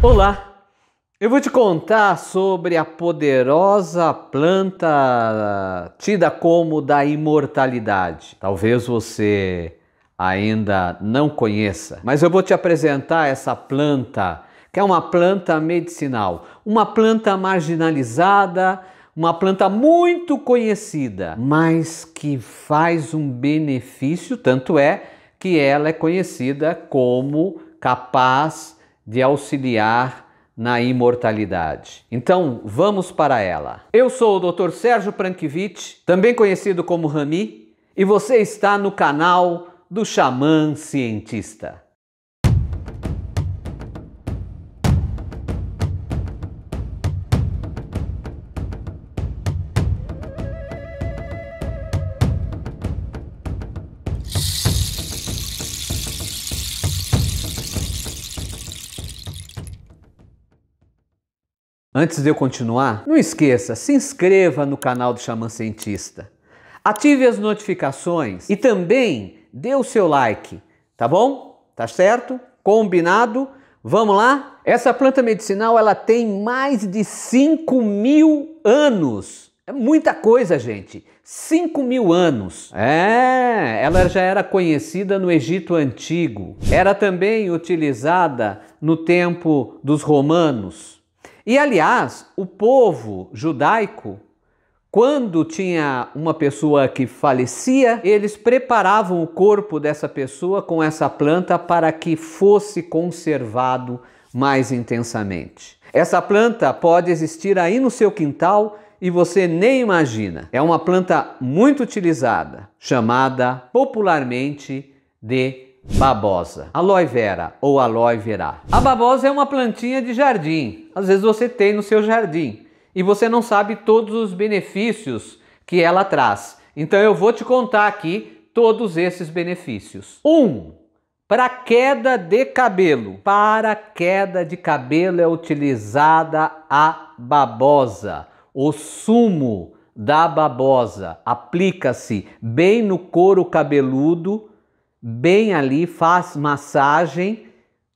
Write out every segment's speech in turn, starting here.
Olá! Eu vou te contar sobre a poderosa planta tida como da imortalidade. Talvez você ainda não conheça, mas eu vou te apresentar essa planta, que é uma planta medicinal, uma planta marginalizada, uma planta muito conhecida, mas que faz um benefício, tanto é que ela é conhecida como capaz de auxiliar na imortalidade. Então, vamos para ela. Eu sou o Dr. Sérgio Prankiewicz, também conhecido como Rami, e você está no canal do Xamã Cientista. Antes de eu continuar, não esqueça, se inscreva no canal do Xamã Cientista, ative as notificações e também dê o seu like, tá bom? Tá certo? Combinado? Vamos lá? Essa planta medicinal ela tem mais de 5 mil anos. É muita coisa, gente. 5 mil anos. É, ela já era conhecida no Egito Antigo. Era também utilizada no tempo dos romanos e aliás, o povo judaico, quando tinha uma pessoa que falecia, eles preparavam o corpo dessa pessoa com essa planta para que fosse conservado mais intensamente. Essa planta pode existir aí no seu quintal e você nem imagina. É uma planta muito utilizada, chamada popularmente de Babosa. Aloe vera ou aloe vera. A babosa é uma plantinha de jardim. Às vezes você tem no seu jardim e você não sabe todos os benefícios que ela traz. Então eu vou te contar aqui todos esses benefícios. 1. Um, para queda de cabelo. Para queda de cabelo é utilizada a babosa, o sumo da babosa. Aplica-se bem no couro cabeludo bem ali, faz massagem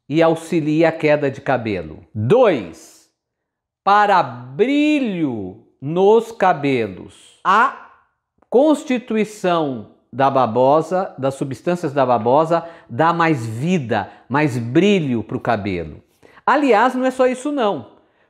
e auxilia a queda de cabelo. 2. Para brilho nos cabelos. A constituição da babosa, das substâncias da babosa, dá mais vida, mais brilho para o cabelo. Aliás, não é só isso não,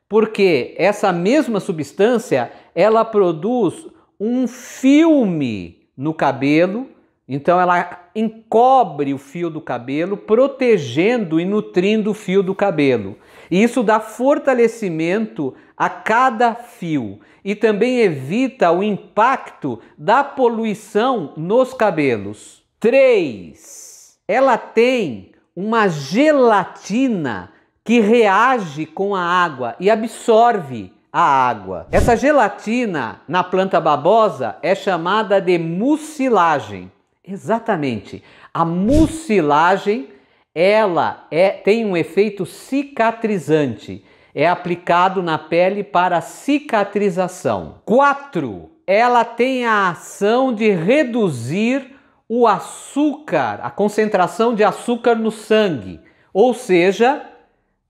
porque essa mesma substância, ela produz um filme no cabelo então ela encobre o fio do cabelo, protegendo e nutrindo o fio do cabelo. E isso dá fortalecimento a cada fio e também evita o impacto da poluição nos cabelos. 3. Ela tem uma gelatina que reage com a água e absorve a água. Essa gelatina na planta babosa é chamada de mucilagem. Exatamente. A mucilagem, ela é, tem um efeito cicatrizante. É aplicado na pele para cicatrização. 4. Ela tem a ação de reduzir o açúcar, a concentração de açúcar no sangue, ou seja,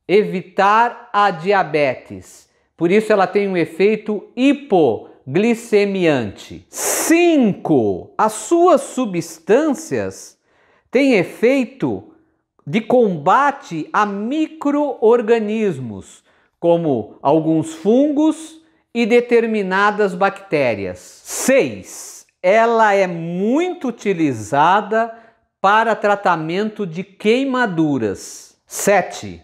evitar a diabetes. Por isso ela tem um efeito hipoglicemiante. 5. As suas substâncias têm efeito de combate a microorganismos, como alguns fungos e determinadas bactérias. 6. Ela é muito utilizada para tratamento de queimaduras. 7.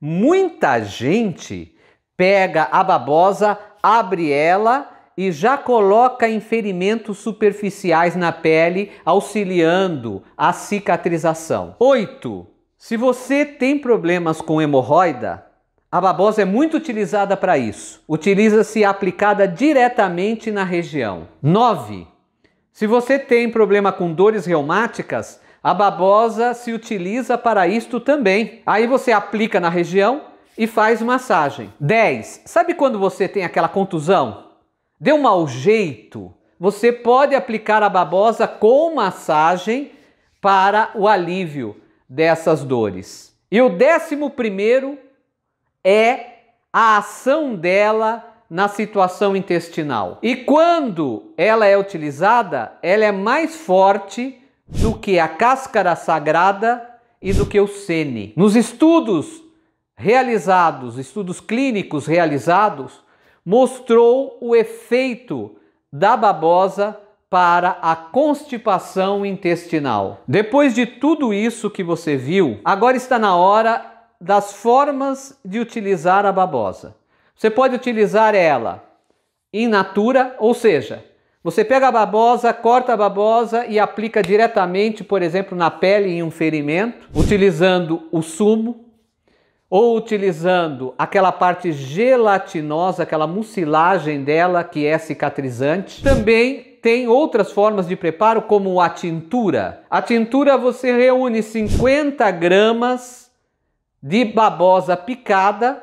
Muita gente pega a babosa, abre ela e já coloca em ferimentos superficiais na pele, auxiliando a cicatrização. 8. Se você tem problemas com hemorroida, a babosa é muito utilizada para isso. Utiliza-se aplicada diretamente na região. 9. Se você tem problema com dores reumáticas, a babosa se utiliza para isto também. Aí você aplica na região e faz massagem. 10. Sabe quando você tem aquela contusão? deu mau jeito, você pode aplicar a babosa com massagem para o alívio dessas dores. E o décimo primeiro é a ação dela na situação intestinal. E quando ela é utilizada, ela é mais forte do que a cáscara sagrada e do que o sene. Nos estudos realizados, estudos clínicos realizados, mostrou o efeito da babosa para a constipação intestinal. Depois de tudo isso que você viu, agora está na hora das formas de utilizar a babosa. Você pode utilizar ela in natura, ou seja, você pega a babosa, corta a babosa e aplica diretamente, por exemplo, na pele em um ferimento, utilizando o sumo, ou utilizando aquela parte gelatinosa, aquela mucilagem dela que é cicatrizante. Também tem outras formas de preparo, como a tintura. A tintura você reúne 50 gramas de babosa picada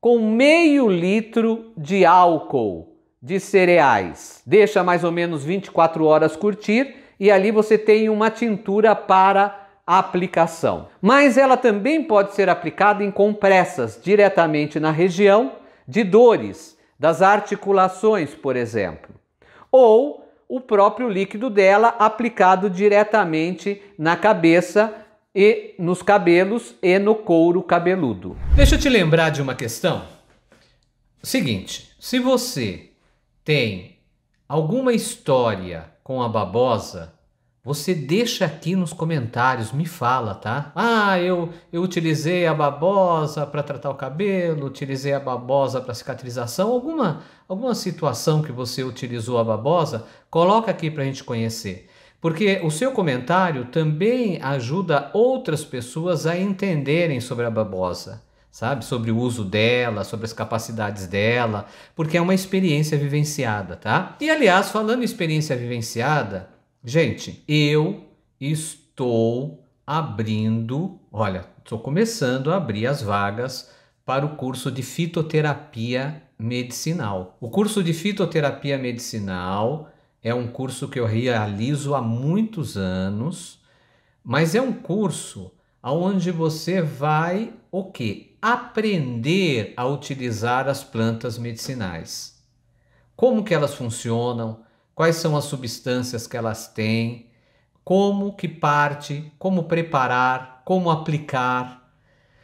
com meio litro de álcool de cereais. Deixa mais ou menos 24 horas curtir e ali você tem uma tintura para aplicação. Mas ela também pode ser aplicada em compressas diretamente na região de dores, das articulações, por exemplo. Ou o próprio líquido dela aplicado diretamente na cabeça e nos cabelos e no couro cabeludo. Deixa eu te lembrar de uma questão. Seguinte, se você tem alguma história com a babosa, você deixa aqui nos comentários, me fala, tá? Ah, eu, eu utilizei a babosa para tratar o cabelo, utilizei a babosa para cicatrização, alguma, alguma situação que você utilizou a babosa, coloca aqui para a gente conhecer. Porque o seu comentário também ajuda outras pessoas a entenderem sobre a babosa, sabe? Sobre o uso dela, sobre as capacidades dela, porque é uma experiência vivenciada, tá? E aliás, falando em experiência vivenciada, Gente, eu estou abrindo, olha, estou começando a abrir as vagas para o curso de fitoterapia medicinal. O curso de fitoterapia medicinal é um curso que eu realizo há muitos anos, mas é um curso onde você vai o que? Aprender a utilizar as plantas medicinais. Como que elas funcionam? quais são as substâncias que elas têm, como que parte, como preparar, como aplicar.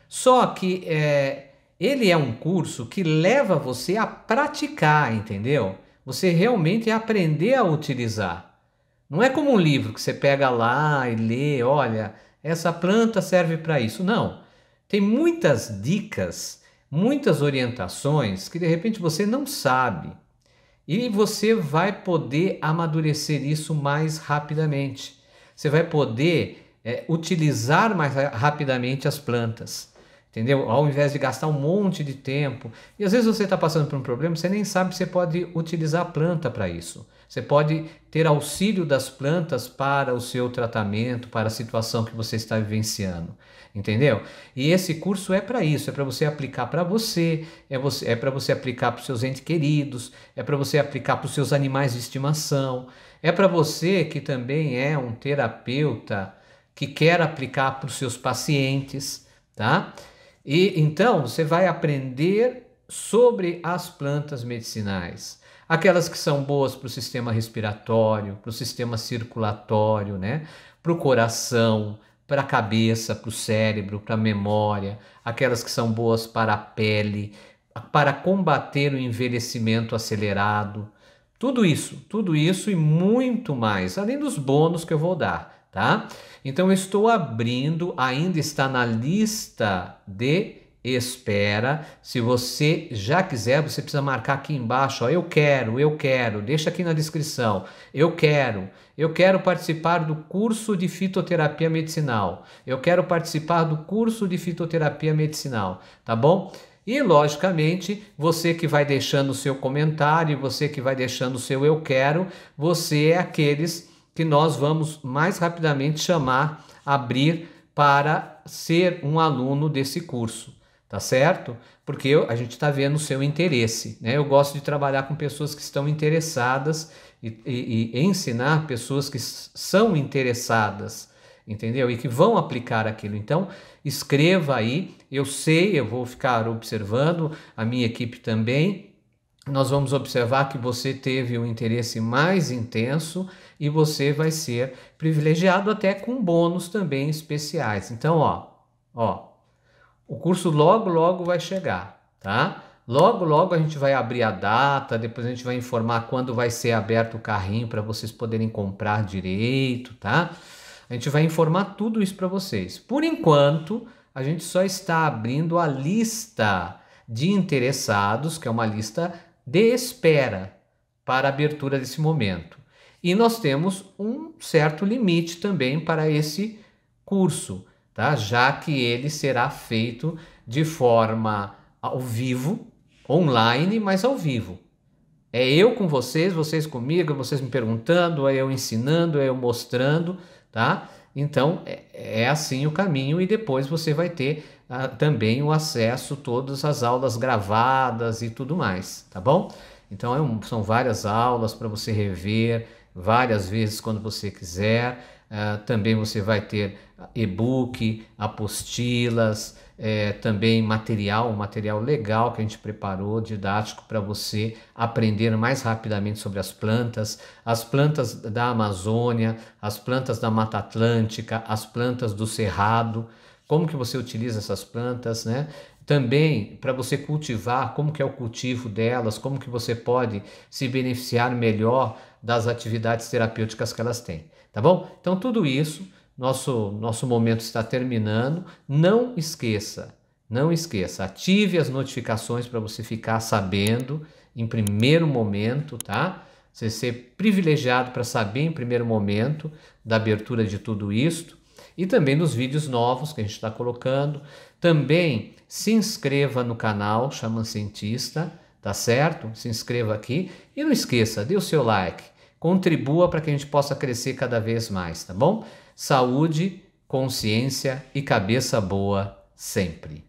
Só que é, ele é um curso que leva você a praticar, entendeu? Você realmente aprender a utilizar. Não é como um livro que você pega lá e lê, olha, essa planta serve para isso. Não. Tem muitas dicas, muitas orientações que de repente você não sabe. E você vai poder amadurecer isso mais rapidamente. Você vai poder é, utilizar mais rapidamente as plantas entendeu? Ao invés de gastar um monte de tempo. E às vezes você está passando por um problema, você nem sabe se pode utilizar a planta para isso. Você pode ter auxílio das plantas para o seu tratamento, para a situação que você está vivenciando, entendeu? E esse curso é para isso, é para você aplicar para você, é, você, é para você aplicar para os seus entes queridos, é para você aplicar para os seus animais de estimação, é para você que também é um terapeuta que quer aplicar para os seus pacientes, tá? E então você vai aprender sobre as plantas medicinais. Aquelas que são boas para o sistema respiratório, para o sistema circulatório, né? para o coração, para a cabeça, para o cérebro, para a memória, aquelas que são boas para a pele, para combater o envelhecimento acelerado. Tudo isso, tudo isso e muito mais, além dos bônus que eu vou dar tá? Então estou abrindo, ainda está na lista de espera. Se você já quiser, você precisa marcar aqui embaixo, ó, eu quero, eu quero, deixa aqui na descrição. Eu quero, eu quero participar do curso de fitoterapia medicinal. Eu quero participar do curso de fitoterapia medicinal, tá bom? E logicamente, você que vai deixando o seu comentário, você que vai deixando o seu eu quero, você é aqueles que nós vamos mais rapidamente chamar, abrir para ser um aluno desse curso, tá certo? Porque a gente está vendo o seu interesse, né? Eu gosto de trabalhar com pessoas que estão interessadas e, e, e ensinar pessoas que são interessadas, entendeu? E que vão aplicar aquilo. Então, escreva aí, eu sei, eu vou ficar observando, a minha equipe também, nós vamos observar que você teve um interesse mais intenso e você vai ser privilegiado até com bônus também especiais. Então, ó, ó, o curso logo logo vai chegar, tá? Logo logo a gente vai abrir a data, depois a gente vai informar quando vai ser aberto o carrinho para vocês poderem comprar direito, tá? A gente vai informar tudo isso para vocês. Por enquanto, a gente só está abrindo a lista de interessados, que é uma lista de espera para a abertura desse momento. E nós temos um certo limite também para esse curso, tá? já que ele será feito de forma ao vivo, online, mas ao vivo. É eu com vocês, vocês comigo, vocês me perguntando, é eu ensinando, é eu mostrando, tá? Então é, é assim o caminho e depois você vai ter ah, também o acesso a todas as aulas gravadas e tudo mais, tá bom? Então é um, são várias aulas para você rever várias vezes quando você quiser. Ah, também você vai ter e-book, apostilas, é, também material, um material legal que a gente preparou, didático, para você aprender mais rapidamente sobre as plantas, as plantas da Amazônia, as plantas da Mata Atlântica, as plantas do Cerrado como que você utiliza essas plantas, né? Também para você cultivar, como que é o cultivo delas, como que você pode se beneficiar melhor das atividades terapêuticas que elas têm, tá bom? Então tudo isso, nosso nosso momento está terminando. Não esqueça, não esqueça, ative as notificações para você ficar sabendo em primeiro momento, tá? Você ser privilegiado para saber em primeiro momento da abertura de tudo isso e também nos vídeos novos que a gente está colocando. Também se inscreva no canal Xamã Cientista, tá certo? Se inscreva aqui e não esqueça, dê o seu like, contribua para que a gente possa crescer cada vez mais, tá bom? Saúde, consciência e cabeça boa sempre.